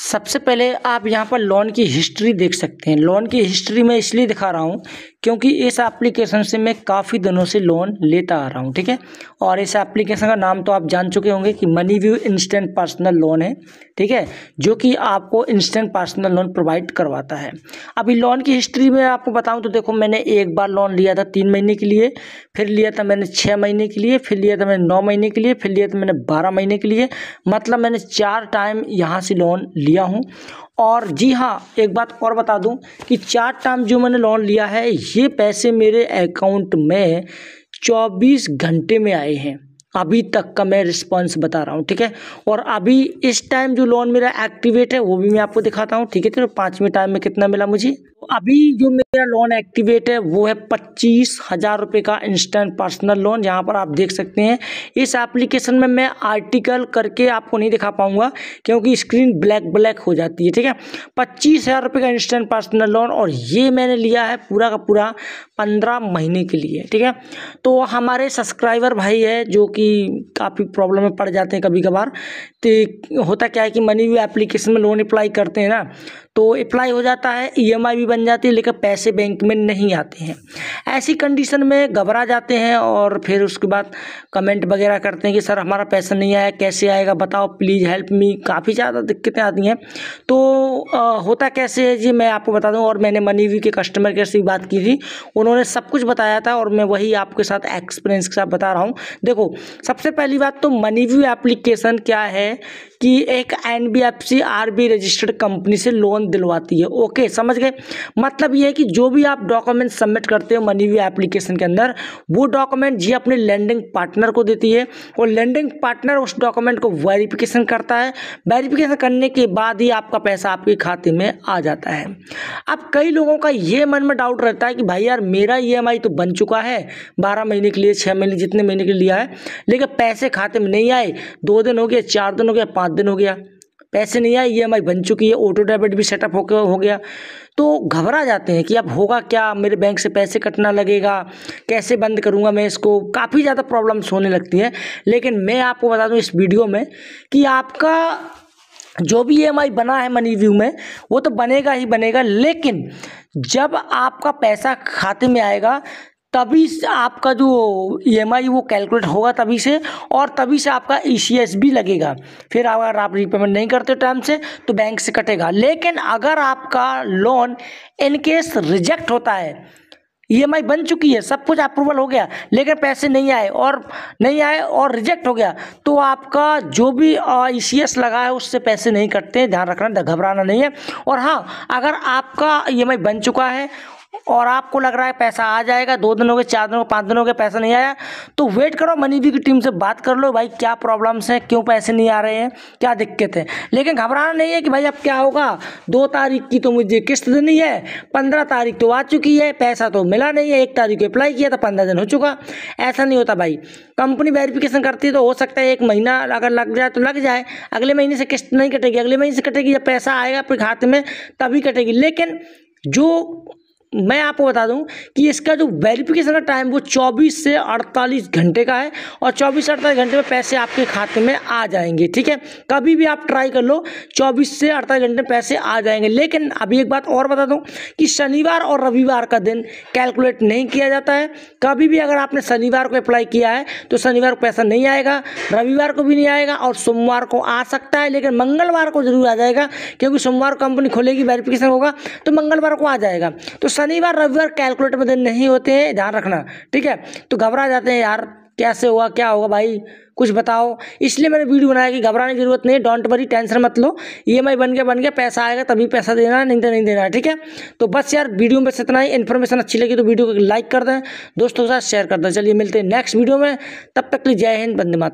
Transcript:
सबसे पहले आप यहाँ पर लोन की हिस्ट्री देख सकते हैं लोन की हिस्ट्री मैं इसलिए दिखा रहा हूँ क्योंकि इस एप्लीकेशन से मैं काफ़ी दिनों से लोन लेता आ रहा हूँ ठीक है और इस एप्लीकेशन का नाम तो आप जान चुके होंगे कि Money View instant personal loan है ठीक है जो कि आपको इंस्टेंट पर्सनल लोन प्रोवाइड करवाता है अभी लोन की हिस्ट्री में आपको बताऊँ तो देखो मैंने एक बार लोन लिया था तीन महीने के लिए फिर लिया था मैंने छः महीने के लिए फिर लिया था मैंने नौ महीने के लिए फिर लिया था मैंने बारह महीने के लिए मतलब मैंने चार टाइम यहाँ से लोन लिया हूँ और जी हाँ एक बात और बता दूँ कि चार टाइम जो मैंने लोन लिया है ये पैसे मेरे अकाउंट में चौबीस घंटे में आए हैं अभी तक का मैं रिस्पॉन्स बता रहा हूँ ठीक है और अभी इस टाइम जो लोन मेरा एक्टिवेट है वो भी मैं आपको दिखाता हूँ ठीक है तो पाँचवें टाइम में कितना मिला मुझे अभी जो मेरा लोन एक्टिवेट है वो है पच्चीस हज़ार रुपये का इंस्टेंट पर्सनल लोन यहाँ पर आप देख सकते हैं इस एप्लीकेशन में मैं आर्टिकल करके आपको नहीं दिखा पाऊँगा क्योंकि स्क्रीन ब्लैक ब्लैक हो जाती है ठीक है पच्चीस हज़ार रुपये का इंस्टेंट पर्सनल लोन और ये मैंने लिया है पूरा का पूरा पंद्रह महीने के लिए ठीक है तो हमारे सब्सक्राइबर भाई है जो कि काफ़ी प्रॉब्लम में पड़ जाते हैं कभी कभार तो होता क्या है कि मनी व्यू एप्लीकेशन में लोन अप्लाई करते हैं ना तो अप्लाई हो जाता है ई भी बन जाती है लेकिन पैसे बैंक में नहीं आते हैं ऐसी कंडीशन में घबरा जाते हैं और फिर उसके बाद कमेंट वगैरह करते हैं कि सर हमारा पैसा नहीं आया कैसे आएगा बताओ प्लीज़ हेल्प मी काफ़ी ज़्यादा दिक्कतें आती हैं तो आ, होता कैसे है जी मैं आपको बता दूँ और मैंने मनी व्यू के कस्टमर केयर से भी बात की थी उन्होंने सब कुछ बताया था और मैं वही आपके साथ एक्सपीरियंस के साथ बता रहा हूँ देखो सबसे पहली बात तो मनी व्यू एप्लीकेशन क्या है कि एक N B F C R B registered company से लोन दिलवाती है ओके समझ गए मतलब ये है कि जो भी आप डॉक्यूमेंट सबमिट करते हो मनी व्यू एप्लीकेशन के अंदर वो डॉक्यूमेंट जी अपने लैंडिंग पार्टनर को देती है और लैंडिंग पार्टनर उस डॉक्यूमेंट को वेरिफिकेशन करता है वेरिफिकेशन करने के बाद ही आपका पैसा आपके खाते में आ जाता है अब कई लोगों का ये मन में डाउट रहता है कि भाई यार मेरा ई e तो बन चुका है बारह महीने के लिए छः महीने जितने महीने के लिए लिया है लेकिन पैसे खाते में नहीं आए दो दिन हो गया चार दिन हो गया पाँच दिन हो गया पैसे नहीं आए ई बन चुकी है ऑटो डेबिट भी सेटअप होकर हो गया तो घबरा जाते हैं कि अब होगा क्या मेरे बैंक से पैसे कटना लगेगा कैसे बंद करूँगा मैं इसको काफ़ी ज़्यादा प्रॉब्लम्स होने लगती हैं लेकिन मैं आपको बता दूँ इस वीडियो में कि आपका जो भी ई e बना है मनी व्यू में वो तो बनेगा ही बनेगा लेकिन जब आपका पैसा खाते में आएगा तभी से आपका जो ई एम आई वो कैलकुलेट होगा तभी से और तभी से आपका ई सी एस भी लगेगा फिर अगर आप रिपेमेंट नहीं करते टाइम से तो बैंक से कटेगा लेकिन अगर आपका लोन इनकेस रिजेक्ट होता है ई एम आई बन चुकी है सब कुछ अप्रूवल हो गया लेकिन पैसे नहीं आए और नहीं आए और रिजेक्ट हो गया तो आपका जो भी ई सी एस लगा है उससे पैसे नहीं कटते ध्यान रखना घबराना नहीं है और हाँ अगर आपका ई एम आई बन चुका है और आपको लग रहा है पैसा आ जाएगा दो दिनों के चार दिनों के पाँच दिनों के पैसा नहीं आया तो वेट करो मनीवी की टीम से बात कर लो भाई क्या प्रॉब्लम्स हैं क्यों पैसे नहीं आ रहे हैं क्या दिक्कत है लेकिन घबराना नहीं है कि भाई अब क्या होगा दो तारीख की तो मुझे किस्त देनी है पंद्रह तारीख तो आ चुकी है पैसा तो मिला नहीं है एक तारीख को अप्लाई किया था पंद्रह दिन हो चुका ऐसा नहीं होता भाई कंपनी वेरिफिकेशन करती है तो हो सकता है एक महीना अगर लग जाए तो लग जाए अगले महीने से किस्त नहीं कटेगी अगले महीने से कटेगी जब पैसा आएगा अपने खाते में तभी कटेगी लेकिन जो मैं आपको बता दूं कि इसका जो वेरिफिकेशन का टाइम वो 24 से 48 घंटे का है और 24 से 48 घंटे में पैसे आपके खाते में आ जाएंगे ठीक है कभी भी आप ट्राई कर लो 24 से 48 घंटे में पैसे आ जाएंगे लेकिन अभी एक बात और बता दूं कि शनिवार और रविवार का दिन कैलकुलेट नहीं किया जाता है कभी भी अगर आपने शनिवार को अप्लाई किया है तो शनिवार को पैसा नहीं आएगा रविवार को भी नहीं आएगा और सोमवार को आ सकता है लेकिन मंगलवार को जरूर आ जाएगा क्योंकि सोमवार कंपनी खोलेगी वेरिफिकेशन होगा तो मंगलवार को आ जाएगा तो शनिवार रविवार कैलकुलेटर में दिन नहीं होते हैं ध्यान रखना ठीक है तो घबरा जाते हैं यार कैसे हुआ क्या होगा भाई कुछ बताओ इसलिए मैंने वीडियो बनाया कि घबराने की जरूरत नहीं डोंट वरी टेंशन मत लो ई एम आई बन के बन के पैसा आएगा तभी पैसा देना नहीं तो नहीं देना ठीक है तो बस यार वीडियो में बस इतना ही इन्फॉर्मेशन अच्छी लगी तो वीडियो को लाइक कर दें दोस्तों के साथ शेयर कर दें चलिए मिलते हैं नेक्स्ट वीडियो में तब तक के लिए जय हिंद बंदे मात